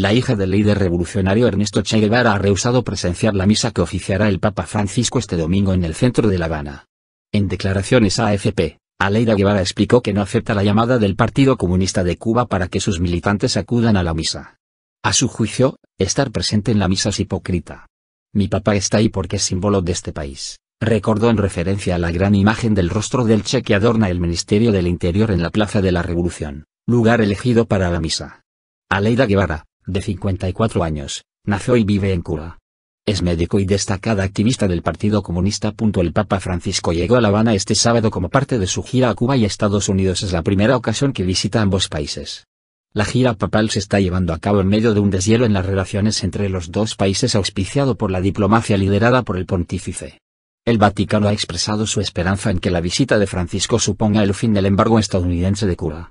La hija del líder revolucionario Ernesto Che Guevara ha rehusado presenciar la misa que oficiará el Papa Francisco este domingo en el centro de La Habana. En declaraciones a AFP, Aleida Guevara explicó que no acepta la llamada del Partido Comunista de Cuba para que sus militantes acudan a la misa. A su juicio, estar presente en la misa es hipócrita. Mi papá está ahí porque es símbolo de este país, recordó en referencia a la gran imagen del rostro del Che que adorna el Ministerio del Interior en la Plaza de la Revolución, lugar elegido para la misa. Aleida Guevara, de 54 años, nació y vive en Cuba. Es médico y destacada activista del Partido Comunista. El Papa Francisco llegó a La Habana este sábado como parte de su gira a Cuba y Estados Unidos. Es la primera ocasión que visita ambos países. La gira papal se está llevando a cabo en medio de un deshielo en las relaciones entre los dos países auspiciado por la diplomacia liderada por el pontífice. El Vaticano ha expresado su esperanza en que la visita de Francisco suponga el fin del embargo estadounidense de Cuba.